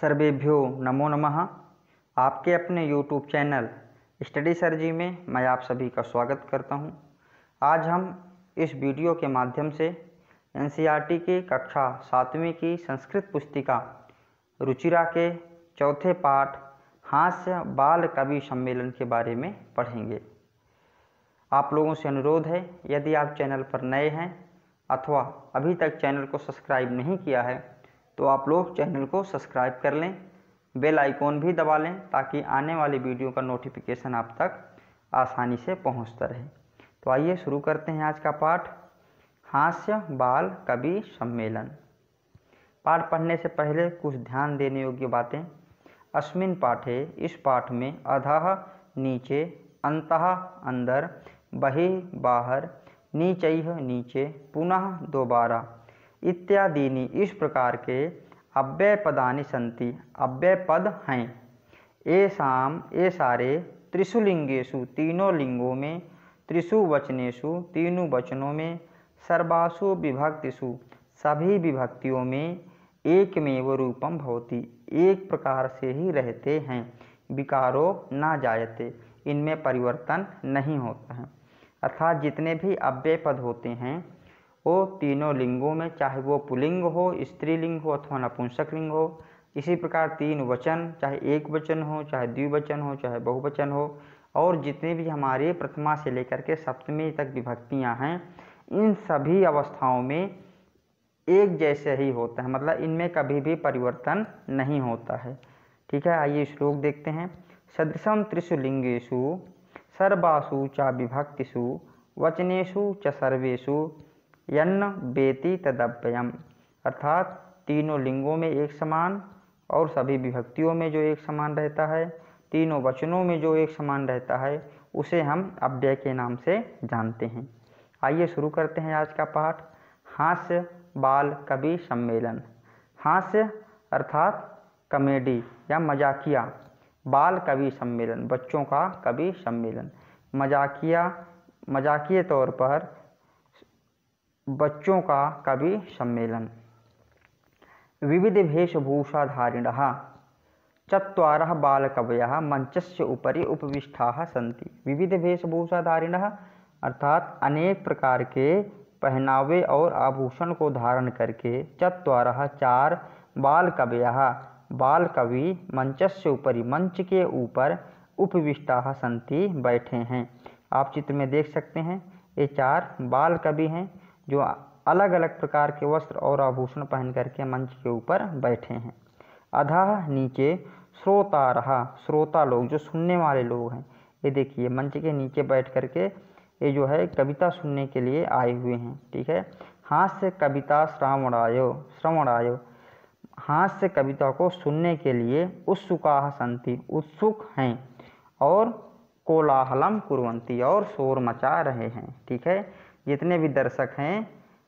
सर्वेभ्यो नमो नमः आपके अपने YouTube चैनल स्टडी सर्जी में मैं आप सभी का स्वागत करता हूं। आज हम इस वीडियो के माध्यम से एन e के कक्षा सातवीं की संस्कृत पुस्तिका रुचिरा के चौथे पाठ हास्य बाल कवि सम्मेलन के बारे में पढ़ेंगे आप लोगों से अनुरोध है यदि आप चैनल पर नए हैं अथवा अभी तक चैनल को सब्सक्राइब नहीं किया है तो आप लोग चैनल को सब्सक्राइब कर लें बेल आइकॉन भी दबा लें ताकि आने वाली वीडियो का नोटिफिकेशन आप तक आसानी से पहुंचता रहे तो आइए शुरू करते हैं आज का पाठ हास्य बाल कवि सम्मेलन पाठ पढ़ने से पहले कुछ ध्यान देने योग्य बातें अश्विन पाठे इस पाठ में अधः नीचे अंत अंदर बहे बाहर नीचैह नीचे पुनः दोबारा इत्यादिनी इस प्रकार के अव्यय पदानि सन्ति अव्यय पद हैं एसाम ये सारे त्रिशुलिंगु तीनों लिंगों में त्रिशु वचनेशु तीनों वचनों में सर्वासु विभक्तिषु सभी विभक्तियों में एकमेव रूपम भवती एक प्रकार से ही रहते हैं विकारो ना जायते इनमें परिवर्तन नहीं होता है अर्थात जितने भी अव्यय पद होते हैं वो तीनों लिंगों में चाहे वो पुलिंग हो स्त्रीलिंग हो अथवा नपुंसक लिंग हो इसी प्रकार तीन वचन चाहे एक वचन हो चाहे द्विवचन हो चाहे बहुवचन हो और जितने भी हमारे प्रथमा से लेकर के सप्तमी तक विभक्तियाँ हैं इन सभी अवस्थाओं में एक जैसे ही होता है मतलब इनमें कभी भी परिवर्तन नहीं होता है ठीक है आइए श्लोक देखते हैं सदृशम त्रिशुलिंगेशु सर्वासु च विभक्तिषु वचनेशु च सर्वेशु यन्न बेति तदव्ययम अर्थात तीनों लिंगों में एक समान और सभी विभक्तियों में जो एक समान रहता है तीनों वचनों में जो एक समान रहता है उसे हम अव्यय के नाम से जानते हैं आइए शुरू करते हैं आज का पाठ हास्य बाल कवि सम्मेलन हास्य अर्थात कॉमेडी या मजाकिया बाल कवि सम्मेलन बच्चों का कवि सम्मेलन मजाकिया मजाकिया तौर पर बच्चों का कवि सम्मेलन विविध वेशभूषाधारिण चतर बालकवय से उपरी उपविष्टा सी विविध धारिण अर्थात अनेक प्रकार के पहनावे और आभूषण को धारण करके चतर चार बाल कवय बाल कवि मंचस्य उपरि मंच के ऊपर उपविष्टा संति बैठे हैं आप चित्र में देख सकते हैं ये चार बाल कवि हैं जो अलग अलग प्रकार के वस्त्र और आभूषण पहन करके मंच के ऊपर बैठे हैं अधा नीचे श्रोता रहा श्रोता लोग जो सुनने वाले लोग हैं ये देखिए मंच के नीचे बैठ करके ये जो है कविता सुनने के लिए आए हुए हैं ठीक है हाथ से कविता श्रावणायो श्रवणायो हाथ से कविता को सुनने के लिए उत्सुका संति उत्सुक हैं और कोलाहलम कुरवंती और शोर मचा रहे हैं ठीक है जितने भी दर्शक हैं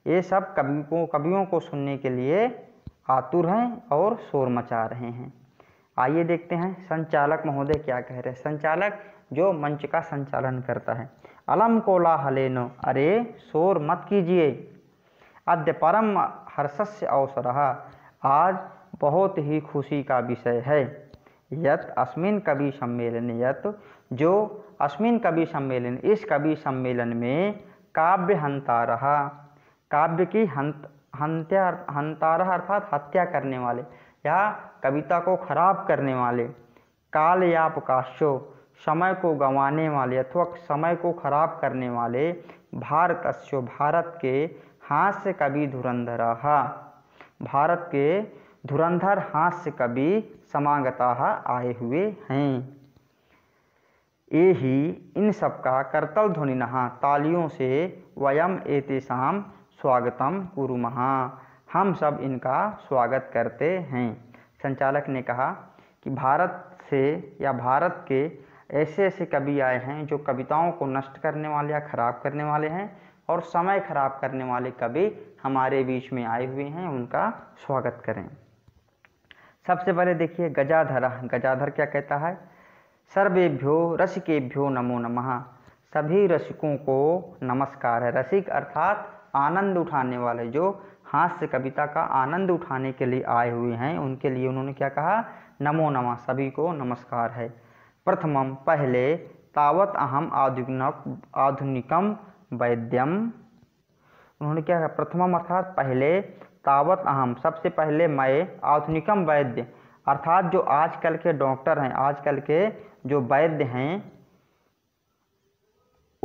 ये सब कवि को कवियों को सुनने के लिए आतुर हैं और शोर मचा रहे हैं आइए देखते हैं संचालक महोदय क्या कह रहे हैं संचालक जो मंच का संचालन करता है अलम कोलाहलेनो अरे शोर मत कीजिए अद्य परम हर्षस्य अवसर आज बहुत ही खुशी का विषय है यत अश्विन कवि सम्मेलन यत जो अश्विन कवि सम्मेलन इस कवि सम्मेलन में काव्य रहा काव्य की हंत हंत्या रहा अर्थात हत्या करने वाले या कविता को खराब करने वाले काल या काश्यो समय को गंवाने वाले अथवा समय को खराब करने वाले भारत भारत के हास्य कवि धुरंधरा भारत के धुरंधर हास्य कवि समांगता आए हुए हैं ये ही इन सबका करतल ध्वनि नहा तालियों से वयम एतेषाम स्वागतम महा हम सब इनका स्वागत करते हैं संचालक ने कहा कि भारत से या भारत के ऐसे ऐसे कवि आए हैं जो कविताओं को नष्ट करने वाले या ख़राब करने वाले हैं और समय खराब करने वाले कवि हमारे बीच में आए हुए हैं उनका स्वागत करें सबसे पहले देखिए गजाधर गजाधर क्या कहता है सर्वेभ्यो रसिकेभ्यो नमो नमः सभी रसिकों को नमस्कार है रसिक अर्थात आनंद उठाने वाले जो हास्य कविता का आनंद उठाने के लिए आए हुए हैं उनके लिए उन्होंने क्या कहा नमो नमः सभी को नमस्कार है प्रथमम पहले तावत अहम आधुनिक आधुनिकम वैद्यम उन्होंने क्या कहा प्रथमम अर्थात पहले तावत अहम सबसे पहले मैं आधुनिकम वैद्य अर्थात जो आजकल के डॉक्टर हैं आजकल के जो वैद्य हैं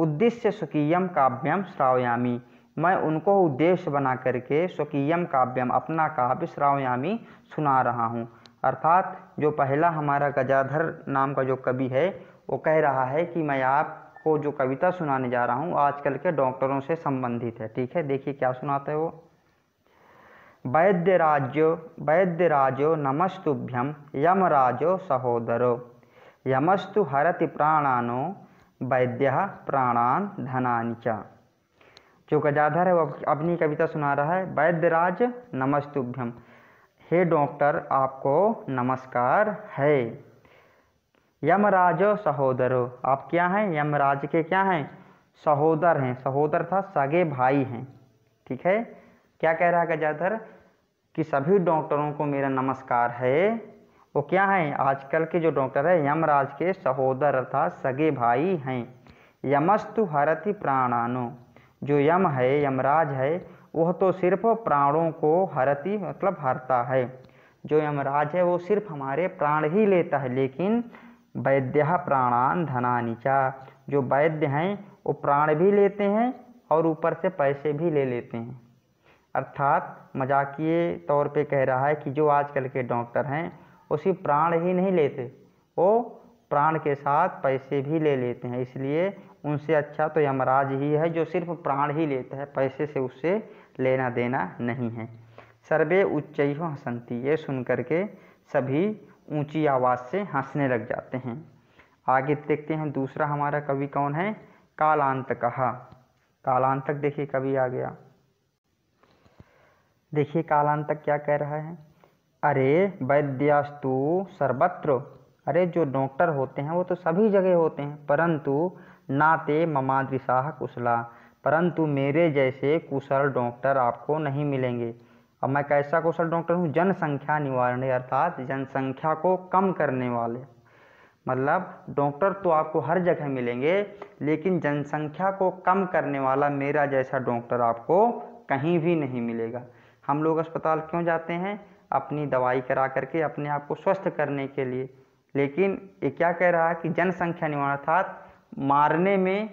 उद्देश्य स्वकीयम काव्यम श्रावयामी मैं उनको उद्देश्य बना करके स्वकीयम काव्यम अपना काव्य श्रावयामी सुना रहा हूँ अर्थात जो पहला हमारा गजाधर नाम का जो कवि है वो कह रहा है कि मैं आप आपको जो कविता सुनाने जा रहा हूँ आजकल के डॉक्टरों से संबंधित है ठीक है देखिए क्या सुनाते हैं वो वैद्य राज्यो वैद्य राजो नमस्तुभ्यम यमराजो सहोदरो यमस्तु हरति प्राणानो वैद्य प्राणान धनानि जो गजाधर है वो अपनी कविता सुना रहा है वैद्यराज नमस्तुभ्यम हे डॉक्टर आपको नमस्कार है यमराजो सहोदरो आप क्या हैं यमराज के क्या हैं सहोदर हैं सहोदर था सगे भाई हैं ठीक है क्या कह रहा है गजाधर कि सभी डॉक्टरों को मेरा नमस्कार है वो क्या है आजकल के जो डॉक्टर है यमराज के सहोदर अर्थात सगे भाई हैं यमस्तु हरति प्राणानो जो यम है यमराज है वह तो सिर्फ प्राणों को हरति मतलब हरता है जो यमराज है वो सिर्फ हमारे प्राण ही लेता है लेकिन वैद्य प्राणान धना चा जो वैद्य हैं वो प्राण भी लेते हैं और ऊपर से पैसे भी ले लेते हैं अर्थात मजाकिए तौर पे कह रहा है कि जो आजकल के डॉक्टर हैं उसी प्राण ही नहीं लेते वो प्राण के साथ पैसे भी ले लेते हैं इसलिए उनसे अच्छा तो यमराज ही है जो सिर्फ प्राण ही लेता है पैसे से उससे लेना देना नहीं है सर्वे उच्च हसंती ये सुन करके सभी ऊंची आवाज़ से हंसने लग जाते हैं आगे देखते हैं दूसरा हमारा कवि कौन है कालांत कहा कालांतक देखिए कवि आ गया देखिए कालांतक क्या कह रहा है अरे वैद्यास्तु सर्वत्र अरे जो डॉक्टर होते हैं वो तो सभी जगह होते हैं परंतु नाते ममाद्रिशाह कुशला परंतु मेरे जैसे कुशल डॉक्टर आपको नहीं मिलेंगे अब मैं कैसा कुशल डॉक्टर हूँ जनसंख्या निवारण अर्थात जनसंख्या को कम करने वाले मतलब डॉक्टर तो आपको हर जगह मिलेंगे लेकिन जनसंख्या को कम करने वाला मेरा जैसा डॉक्टर आपको कहीं भी नहीं मिलेगा हम लोग अस्पताल क्यों जाते हैं अपनी दवाई करा करके अपने आप को स्वस्थ करने के लिए लेकिन ये क्या कह रहा है कि जनसंख्या निवारण अर्थात मारने में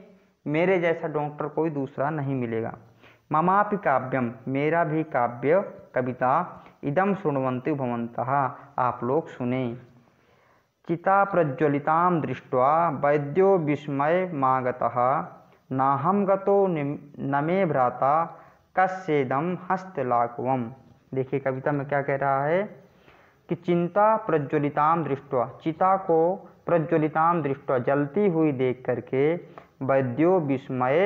मेरे जैसा डॉक्टर कोई दूसरा नहीं मिलेगा ममापि काव्यम मेरा भी काव्य कविता इदम शुण्वती भवंत आप लोग सुने चिता प्रज्वलिता दृष्ट्वा वैद्यो विस्मय मागत नाहम गतो न मे भ्राता कस्येदम हस्तलाघव देखिए कविता में क्या कह रहा है कि चिंता प्रज्वलिता दृष्टि चिता को प्रज्वलिता दृष्टि जलती हुई देख करके वैद्यो विस्मय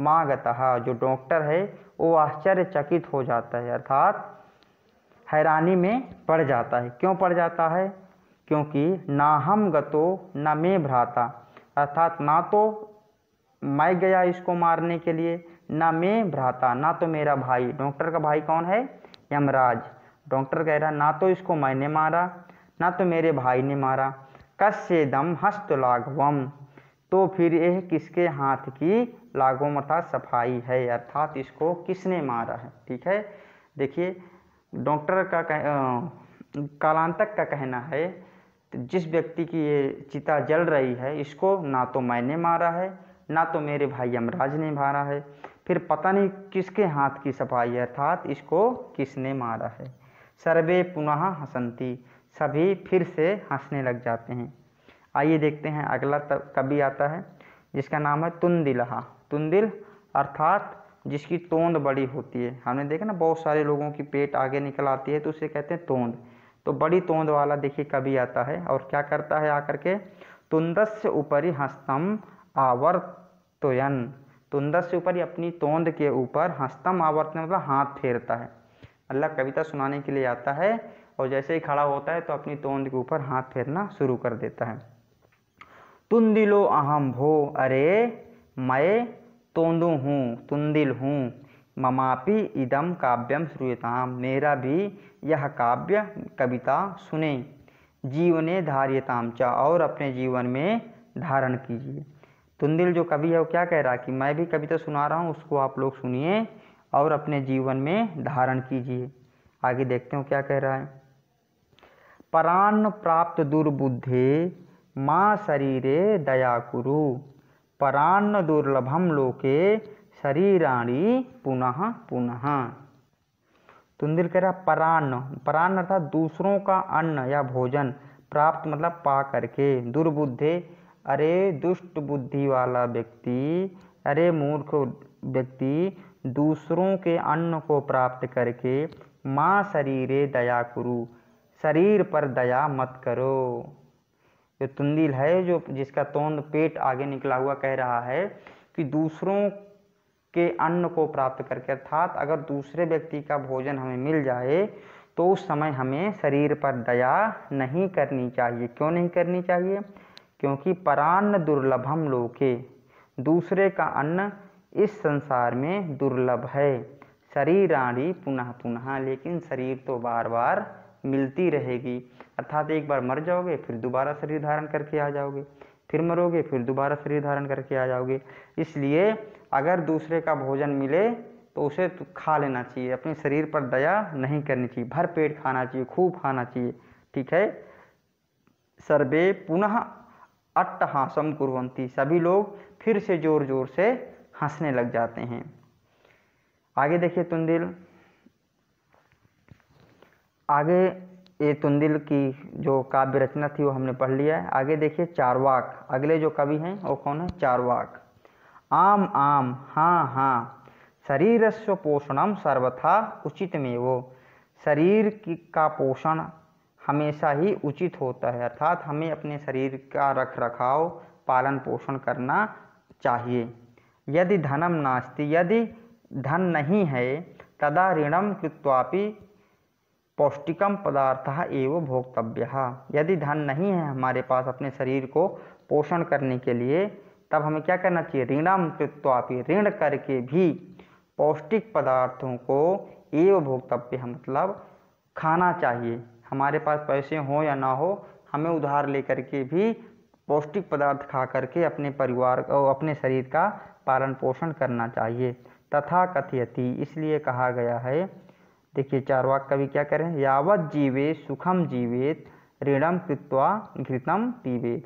माँ गता जो डॉक्टर है वो आश्चर्यचकित हो जाता है अर्थात हैरानी में पड़ जाता है क्यों पड़ जाता है क्योंकि ना हम गतो न मैं भ्राता अर्थात ना तो मैं गया इसको मारने के लिए ना मैं भ्राता ना तो मेरा भाई डॉक्टर का भाई कौन है यमराज डॉक्टर कह रहा ना तो इसको मैंने मारा ना तो मेरे भाई ने मारा दम हस्त लाघवम तो फिर यह किसके हाथ की लागोमता सफाई है अर्थात इसको किसने मारा है ठीक है देखिए डॉक्टर का कह कालांतक का कहना है जिस व्यक्ति की ये चिता जल रही है इसको ना तो मैंने मारा है ना तो मेरे भाई यमराज ने मारा है फिर पता नहीं किसके हाथ की सफाई है अर्थात इसको किसने मारा है सर्वे पुनः हंसंती सभी फिर से हंसने लग जाते हैं आइए देखते हैं अगला कभी आता है जिसका नाम है तुंदिलहा तुंदिल अर्थात जिसकी तोंद बड़ी होती है हमने देखा ना बहुत सारे लोगों की पेट आगे निकल आती है तो उसे कहते हैं तोंद तो बड़ी तोंद वाला देखिए कभी आता है और क्या करता है आकर के तुंदस से ऊपरी हस्तम आवर्तयन तुंदस से ऊपर अपनी तोंद के ऊपर हस्तम आवर्तन मतलब हाथ फेरता है अल्लाह कविता सुनाने के लिए आता है और जैसे ही खड़ा होता है तो अपनी तोंद के ऊपर हाथ फेरना शुरू कर देता है तुंदिलो अहम भो अरे मैं तोंदु हूँ तुंदिल हूँ ममापी इदम काव्यम श्रूयताम मेरा भी यह काव्य कविता सुने जीवने धार्यताम चा और अपने जीवन में धारण कीजिए तुंदिल जो कवि है वो क्या कह रहा है कि मैं भी कविता सुना रहा हूँ उसको आप लोग सुनिए और अपने जीवन में धारण कीजिए आगे देखते हो क्या कह रहा है परान्न प्राप्त दुर्बुद्धि माँ शरीरे दया कुरु परान्न दुर्लभम लोके शरीराणी पुनः पुनः तुंदिल कह रहा परान्न परान्न अर्थात दूसरों का अन्न या भोजन प्राप्त मतलब पा करके दुर्बुद्धे अरे दुष्ट बुद्धि वाला व्यक्ति अरे मूर्ख व्यक्ति दूसरों के अन्न को प्राप्त करके माँ शरीरे दया कुरु शरीर पर दया मत करो ये तुंदिल है जो जिसका तोंद पेट आगे निकला हुआ कह रहा है कि दूसरों के अन्न को प्राप्त करके अर्थात अगर दूसरे व्यक्ति का भोजन हमें मिल जाए तो उस समय हमें शरीर पर दया नहीं करनी चाहिए क्यों नहीं करनी चाहिए क्योंकि परान्न दुर्लभम लोके दूसरे का अन्न इस संसार में दुर्लभ है शरीर आड़ी पुनः पुनः लेकिन शरीर तो बार बार मिलती रहेगी अर्थात एक बार मर जाओगे फिर दोबारा शरीर धारण करके आ जाओगे फिर मरोगे फिर दोबारा शरीर धारण करके आ जाओगे इसलिए अगर दूसरे का भोजन मिले तो उसे तो खा लेना चाहिए अपने शरीर पर दया नहीं करनी चाहिए भर पेट खाना चाहिए खूब खाना चाहिए ठीक है सर्वे पुनः अट्ट हासम कुरवंती सभी लोग फिर से ज़ोर ज़ोर से हंसने लग जाते हैं आगे देखिए तुंदिल आगे ये तुंदिल की जो काव्य रचना थी वो हमने पढ़ लिया है आगे देखिए चारवाक अगले जो कवि हैं वो कौन है चारवाक आम आम हाँ हाँ शरीर स्व पोषणम सर्वथा उचित में वो शरीर की का पोषण हमेशा ही उचित होता है अर्थात हमें अपने शरीर का रख रखाव पालन पोषण करना चाहिए यदि धनम नास्ति यदि धन नहीं है तदा ऋणम कृत्वापि पौष्टिकम पदार्थ एवं भोक्तव्य यदि धन नहीं है हमारे पास अपने शरीर को पोषण करने के लिए तब हमें क्या करना चाहिए ऋणम कृत्वापि ऋण करके भी पौष्टिक पदार्थों को एवं भोक्तव्य मतलब खाना चाहिए हमारे पास पैसे हों या ना हो हमें उधार लेकर के भी पौष्टिक पदार्थ खा करके अपने परिवार और अपने शरीर का पालन पोषण करना चाहिए तथा कथयति इसलिए कहा गया है देखिए चार वाक का भी क्या करें यावत जीवे सुखम जीवेत ऋणम कृत्वा घृतम पीवेत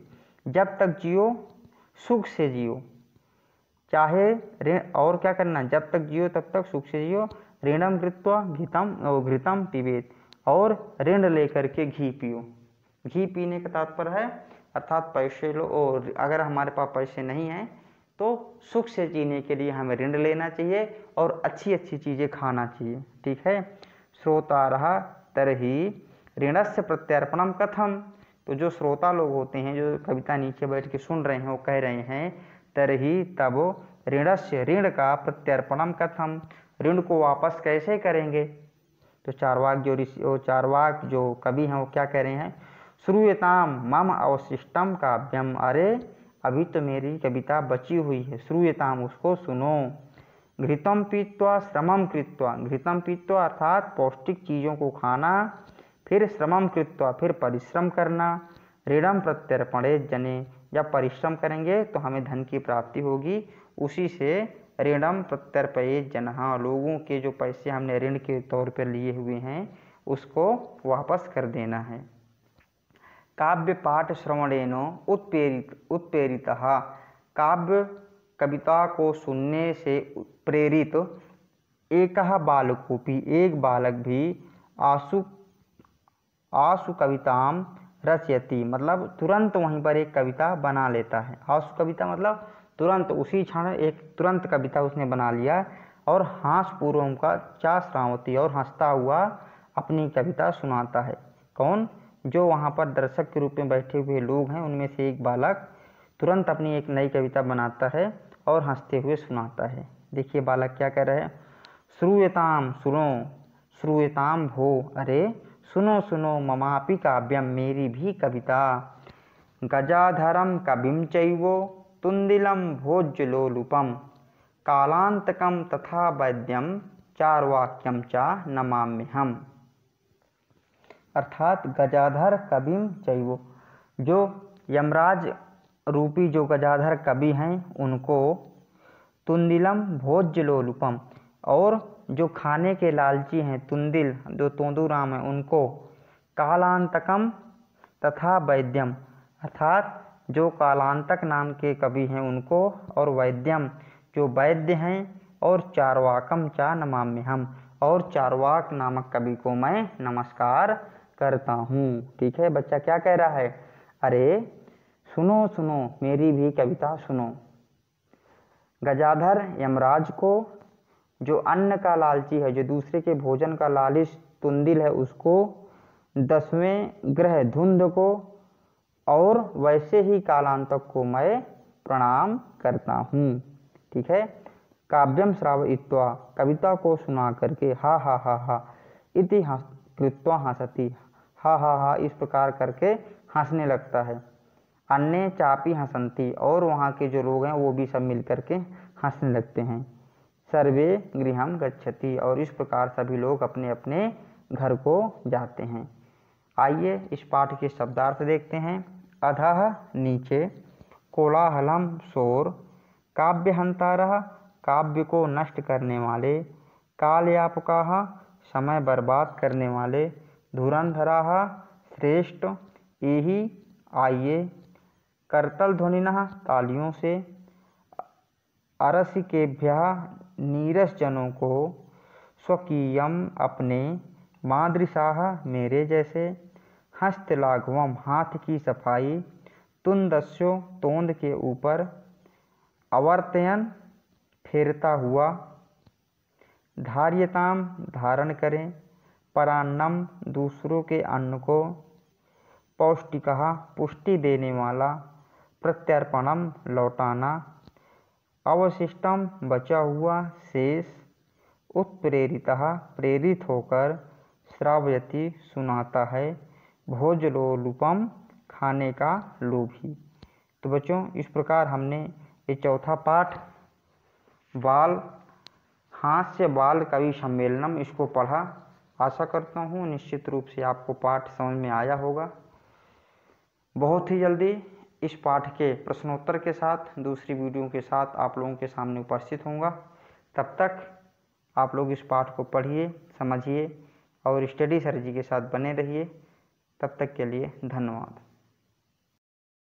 जब तक जियो सुख से जियो चाहे ऋण और क्या करना जब तक जियो तब तक सुख से जियो ऋणम कृत्वा घृतम घृतम पीवेत और ऋण लेकर के घी पियो घी पीने का तात्पर्य है अर्थात पैसे लो और अगर हमारे पास पैसे नहीं हैं तो सुख से जीने के लिए हमें ऋण लेना चाहिए और अच्छी अच्छी चीज़ें खाना चाहिए ठीक है श्रोता रहा तरही ऋणस्य प्रत्यर्पणम कथम तो जो श्रोता लोग होते हैं जो कविता नीचे बैठ के सुन रहे हैं वो कह रहे हैं तर ही तब ऋणस्य ऋण का प्रत्यर्पणम कथम ऋण को वापस कैसे करेंगे तो चारवाक जो ऋषि वो चारवाक जो कवि हैं वो क्या कह रहे हैं श्रूयताम मम अवशिष्टम काव्यम अरे अभी तो मेरी कविता बची हुई है श्रूयताम उसको सुनो घृतम पीतवा श्रमम कृत्वा घृतम पीतवा अर्थात पौष्टिक चीज़ों को खाना फिर श्रमम कृत्वा फिर परिश्रम करना ऋणम प्रत्यर्पणे जने जब परिश्रम करेंगे तो हमें धन की प्राप्ति होगी उसी से ऋणम प्रत्यर्पये जनहा लोगों के जो पैसे हमने ऋण के तौर पर लिए हुए हैं उसको वापस कर देना है श्रवणेनो उत्प्रेरित उत्प्रेरितः काव्य कविता को सुनने से प्रेरित बालको भी एक बालक भी आशु आशु कविता रचयती मतलब तुरंत वहीं पर एक कविता बना लेता है आशु कविता मतलब तुरंत उसी क्षण एक तुरंत कविता उसने बना लिया और हाँस पूर्वम का चा श्रावती और हंसता हुआ अपनी कविता सुनाता है कौन जो वहाँ पर दर्शक के रूप में बैठे हुए लोग हैं उनमें से एक बालक तुरंत अपनी एक नई कविता बनाता है और हंसते हुए सुनाता है देखिए बालक क्या कह रहे हैं श्रूयताम सुनो श्रूयताम भो अरे सुनो सुनो ममापि काव्यम मेरी भी कविता गजाधरम कविम चैवो तुंदिलम भोज्यलोलुपम कालांतकम तथा वैद्यम चारवाक्यम चा नमाम्य हम अर्थात गजाधर कविम चैव जो यमराज रूपी जो गजाधर कवि हैं उनको तुंदिलम भोज्य लोलुपम और जो खाने के लालची हैं तुंदिल जो तोंदूराम हैं उनको कालांतकम तथा वैद्यम अर्थात जो कालांतक नाम के कवि हैं उनको और वैद्यम जो वैद्य हैं और चारवाकम चा नमाम्य हम और चारवाक नामक कवि को मैं नमस्कार करता हूँ ठीक है बच्चा क्या कह रहा है अरे सुनो सुनो मेरी भी कविता सुनो गजाधर यमराज को जो अन्न का लालची है जो दूसरे के भोजन का लालिश तुंदिल है उसको दसवें ग्रह धुंध को और वैसे ही कालांतक को मैं प्रणाम करता हूँ ठीक है काव्यम श्राव इत्वा कविता को सुना करके हा हा हा हा इति हंस कृत्वा हंसती हा हा हा इस प्रकार करके हंसने लगता है अन्य चापी हंसंती और वहाँ के जो लोग हैं वो भी सब मिल करके हंसने लगते हैं सर्वे गृह गच्छति और इस प्रकार सभी लोग अपने अपने घर को जाते हैं आइए इस पाठ के शब्दार्थ देखते हैं अधः नीचे कोलाहलम शोर काव्य रहा काव्य को नष्ट करने वाले कालयापका समय बर्बाद करने वाले धुरंधरा श्रेष्ठ यही आइए करतल ध्वनिनः तालियों से अरसिकेभ्यः नीरसजनों को स्वकीयम अपने मादृशाह मेरे जैसे हस्तलाघवम हाथ की सफाई तुंदस्यो तोंद के ऊपर अवर्तयन फेरता हुआ धार्यताम धारण करें परान्नम दूसरों के अन्न को पौष्टिक पुष्टि देने वाला प्रत्यर्पणम लौटाना अवशिष्टम बचा हुआ शेष उत्प्रेरित प्रेरित होकर श्रावयति सुनाता है भोजलोलुपम खाने का लोभी तो बच्चों इस प्रकार हमने ये चौथा पाठ बाल हास्य बाल कवि सम्मेलनम इसको पढ़ा आशा करता हूँ निश्चित रूप से आपको पाठ समझ में आया होगा बहुत ही जल्दी इस पाठ के प्रश्नोत्तर के साथ दूसरी वीडियो के साथ आप लोगों के सामने उपस्थित होंगे तब तक आप लोग इस पाठ को पढ़िए समझिए और स्टडी सर जी के साथ बने रहिए तब तक के लिए धन्यवाद